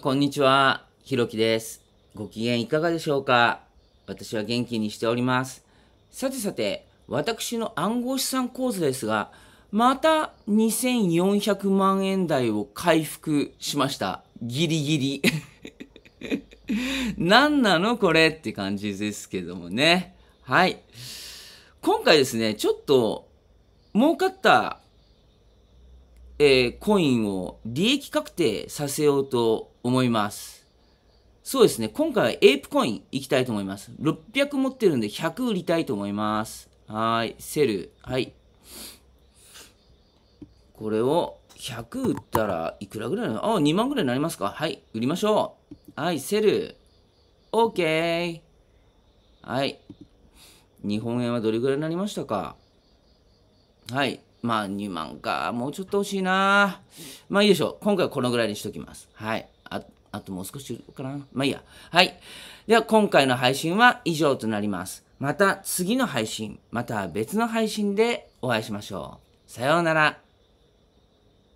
こんにちは。ひろきです。ご機嫌いかがでしょうか私は元気にしております。さてさて、私の暗号資産講座ですが、また2400万円台を回復しました。ギリギリ。何なのこれって感じですけどもね。はい。今回ですね、ちょっと儲かったえー、コインを利益確定させようと思います。そうですね。今回はエイプコインいきたいと思います。600持ってるんで100売りたいと思います。はい。セル。はい。これを100売ったらいくらぐらいなのあ、2万ぐらいになりますかはい。売りましょう。はい。セル。OK。はい。日本円はどれぐらいになりましたかはい。まあ2万か。もうちょっと欲しいな。まあいいでしょう。今回はこのぐらいにしときます。はい。ああともう少しかな。まあいいや。はい。では今回の配信は以上となります。また次の配信、また別の配信でお会いしましょう。さようなら。